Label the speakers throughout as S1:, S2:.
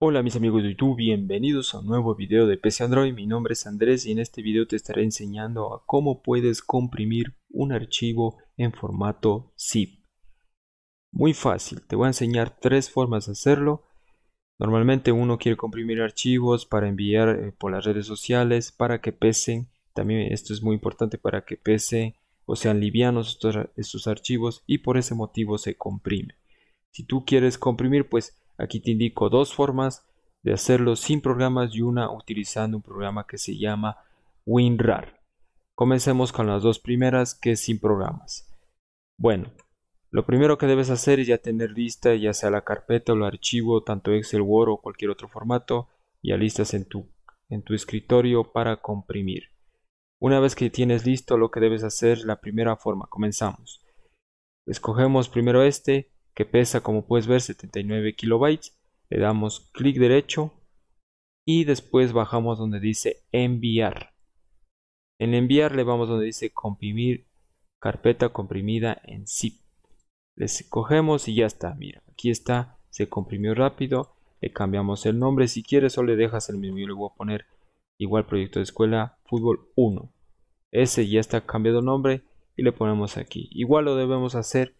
S1: Hola mis amigos de YouTube, bienvenidos a un nuevo video de PC Android, mi nombre es Andrés y en este video te estaré enseñando a cómo puedes comprimir un archivo en formato zip. Muy fácil, te voy a enseñar tres formas de hacerlo. Normalmente uno quiere comprimir archivos para enviar eh, por las redes sociales, para que pesen, también esto es muy importante para que pesen o sean livianos estos archivos y por ese motivo se comprime. Si tú quieres comprimir pues Aquí te indico dos formas de hacerlo sin programas y una utilizando un programa que se llama WinRAR. Comencemos con las dos primeras que es sin programas. Bueno, lo primero que debes hacer es ya tener lista ya sea la carpeta o el archivo, tanto Excel, Word o cualquier otro formato, ya listas en tu, en tu escritorio para comprimir. Una vez que tienes listo lo que debes hacer, la primera forma, comenzamos. Escogemos primero este, que pesa como puedes ver 79 kilobytes le damos clic derecho y después bajamos donde dice enviar en enviar le vamos donde dice comprimir carpeta comprimida en zip le cogemos y ya está mira aquí está se comprimió rápido le cambiamos el nombre si quieres o le dejas el mismo yo le voy a poner igual proyecto de escuela fútbol 1 ese ya está cambiado nombre y le ponemos aquí igual lo debemos hacer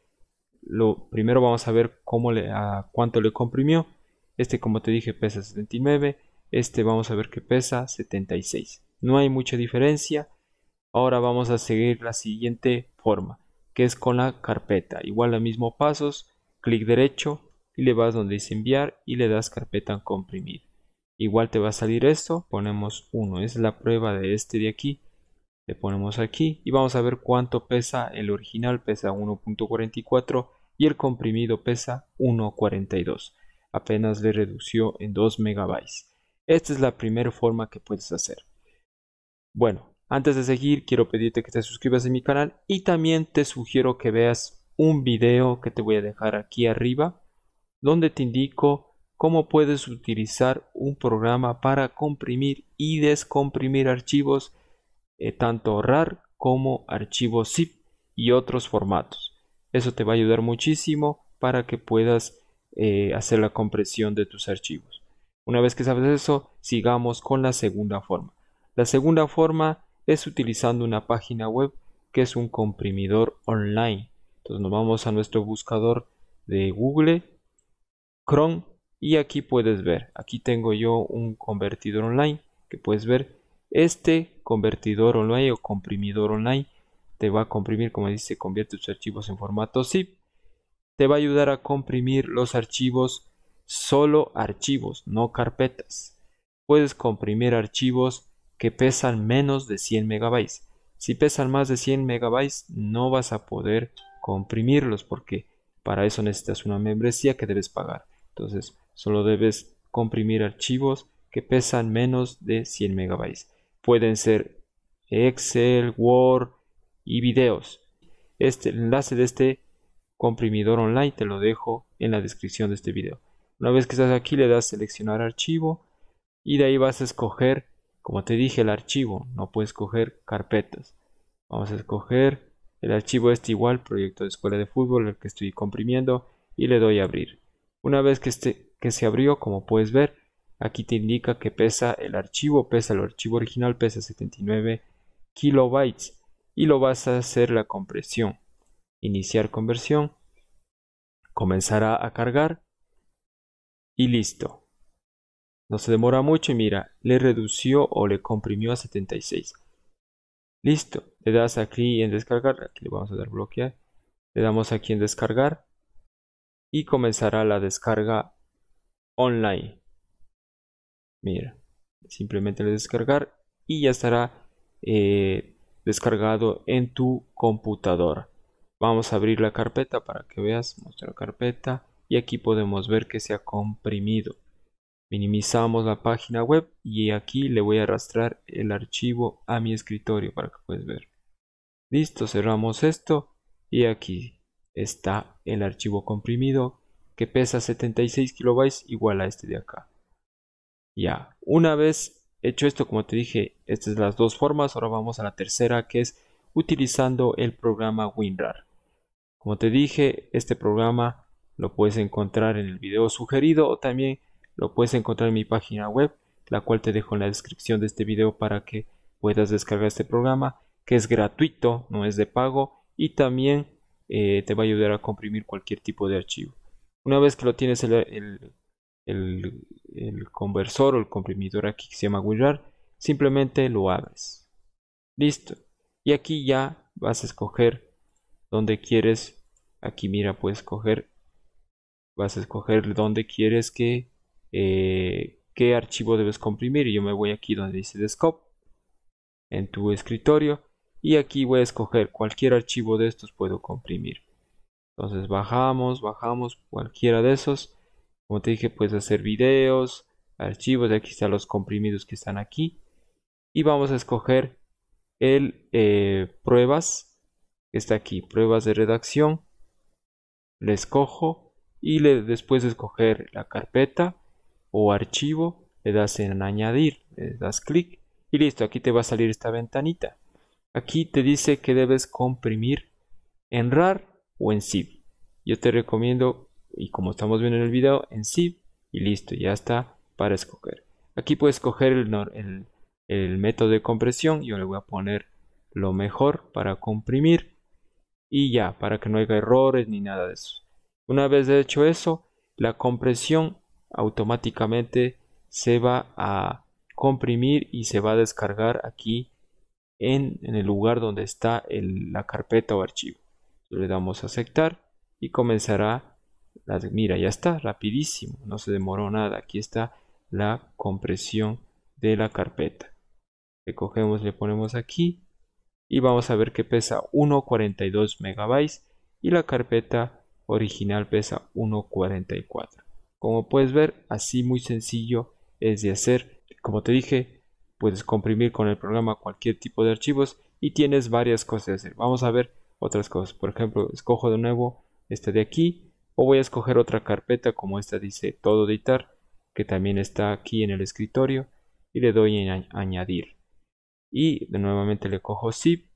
S1: lo primero vamos a ver cómo le, cuánto le comprimió. Este, como te dije, pesa 79. Este vamos a ver que pesa 76. No hay mucha diferencia. Ahora vamos a seguir la siguiente forma, que es con la carpeta. Igual a mismo pasos, clic derecho y le vas donde dice enviar y le das carpeta comprimir. Igual te va a salir esto, ponemos 1. Es la prueba de este de aquí. Le ponemos aquí y vamos a ver cuánto pesa. El original pesa 1.44 y el comprimido pesa 1.42. Apenas le redució en 2 megabytes. Esta es la primera forma que puedes hacer. Bueno, antes de seguir quiero pedirte que te suscribas a mi canal y también te sugiero que veas un video que te voy a dejar aquí arriba donde te indico cómo puedes utilizar un programa para comprimir y descomprimir archivos eh, tanto RAR como archivos zip y otros formatos. Eso te va a ayudar muchísimo para que puedas eh, hacer la compresión de tus archivos. Una vez que sabes eso, sigamos con la segunda forma. La segunda forma es utilizando una página web que es un comprimidor online. Entonces nos vamos a nuestro buscador de Google, Chrome, y aquí puedes ver, aquí tengo yo un convertidor online que puedes ver. Este convertidor online o comprimidor online te va a comprimir, como dice, convierte tus archivos en formato zip. Te va a ayudar a comprimir los archivos, solo archivos, no carpetas. Puedes comprimir archivos que pesan menos de 100 megabytes. Si pesan más de 100 megabytes, no vas a poder comprimirlos porque para eso necesitas una membresía que debes pagar. Entonces, solo debes comprimir archivos que pesan menos de 100 megabytes. Pueden ser Excel, Word, y videos. Este, enlace de este comprimidor online te lo dejo en la descripción de este video. Una vez que estás aquí le das seleccionar archivo y de ahí vas a escoger, como te dije, el archivo. No puedes coger carpetas. Vamos a escoger el archivo este igual, proyecto de escuela de fútbol, el que estoy comprimiendo y le doy a abrir. Una vez que, este, que se abrió, como puedes ver, aquí te indica que pesa el archivo, pesa el archivo original, pesa 79 kilobytes y lo vas a hacer la compresión. Iniciar conversión. Comenzará a cargar. Y listo. No se demora mucho y mira, le redució o le comprimió a 76. Listo. Le das aquí en descargar. Aquí le vamos a dar bloquear. Le damos aquí en descargar. Y comenzará la descarga online. Mira. Simplemente le descargar y ya estará eh, descargado en tu computadora Vamos a abrir la carpeta para que veas nuestra carpeta y aquí podemos ver que se ha comprimido. Minimizamos la página web y aquí le voy a arrastrar el archivo a mi escritorio para que puedas ver. Listo, cerramos esto y aquí está el archivo comprimido que pesa 76 kilobytes igual a este de acá. Ya, una vez hecho esto, como te dije, estas son las dos formas. Ahora vamos a la tercera, que es utilizando el programa WinRAR. Como te dije, este programa lo puedes encontrar en el video sugerido o también lo puedes encontrar en mi página web, la cual te dejo en la descripción de este video para que puedas descargar este programa, que es gratuito, no es de pago y también eh, te va a ayudar a comprimir cualquier tipo de archivo. Una vez que lo tienes el el, conversor o el comprimidor aquí que se llama WinRAR, simplemente lo abres. Listo. Y aquí ya vas a escoger donde quieres. Aquí mira, puedes escoger. Vas a escoger donde quieres que eh, qué archivo debes comprimir. yo me voy aquí donde dice Desktop en tu escritorio. Y aquí voy a escoger cualquier archivo de estos puedo comprimir. Entonces bajamos, bajamos cualquiera de esos como te dije, puedes hacer videos, archivos, aquí están los comprimidos que están aquí. Y vamos a escoger el eh, pruebas, está aquí, pruebas de redacción. Le escojo y le, después de escoger la carpeta o archivo, le das en añadir, le das clic y listo, aquí te va a salir esta ventanita. Aquí te dice que debes comprimir en RAR o en zip. Yo te recomiendo y como estamos viendo en el video en zip y listo, ya está para escoger. Aquí puedes escoger el, método de compresión, yo le voy a poner lo mejor para comprimir y ya, para que no haya errores ni nada de eso. Una vez hecho eso, la compresión automáticamente se va a comprimir y se va a descargar aquí en, el lugar donde está la carpeta o archivo. Le damos a aceptar y comenzará mira, ya está, rapidísimo, no se demoró nada. Aquí está la compresión de la carpeta. Le cogemos, le ponemos aquí y vamos a ver que pesa 1.42 megabytes y la carpeta original pesa 1.44. Como puedes ver, así muy sencillo es de hacer. Como te dije, puedes comprimir con el programa cualquier tipo de archivos y tienes varias cosas de hacer. Vamos a ver otras cosas. Por ejemplo, escojo de nuevo este de aquí o voy a escoger otra carpeta como esta dice todo editar que también está aquí en el escritorio y le doy en añadir y de nuevamente le cojo zip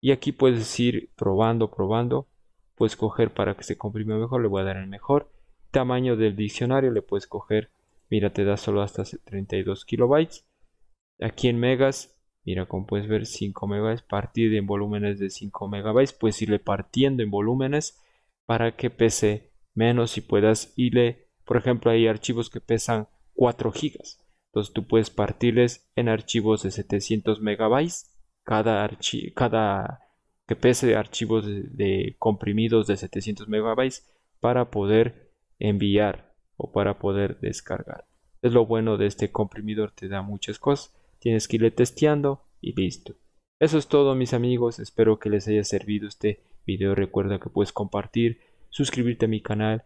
S1: y aquí puedes ir probando probando puedes coger para que se comprime mejor le voy a dar el mejor tamaño del diccionario le puedes coger mira te da solo hasta 32 kilobytes aquí en megas mira como puedes ver 5 megabytes, partir en volúmenes de 5 megabytes puedes irle partiendo en volúmenes para que pese menos si puedas irle, por ejemplo hay archivos que pesan 4 gigas entonces tú puedes partirles en archivos de 700 megabytes cada cada que pese archivos de, comprimidos de 700 megabytes para poder enviar o para poder descargar es lo bueno de este comprimidor te da muchas cosas tienes que irle testeando y listo eso es todo mis amigos espero que les haya servido este video recuerda que puedes compartir suscribirte a mi canal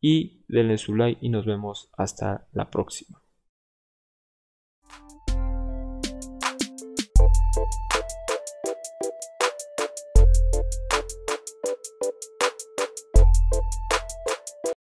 S1: y denle su like y nos vemos hasta la próxima.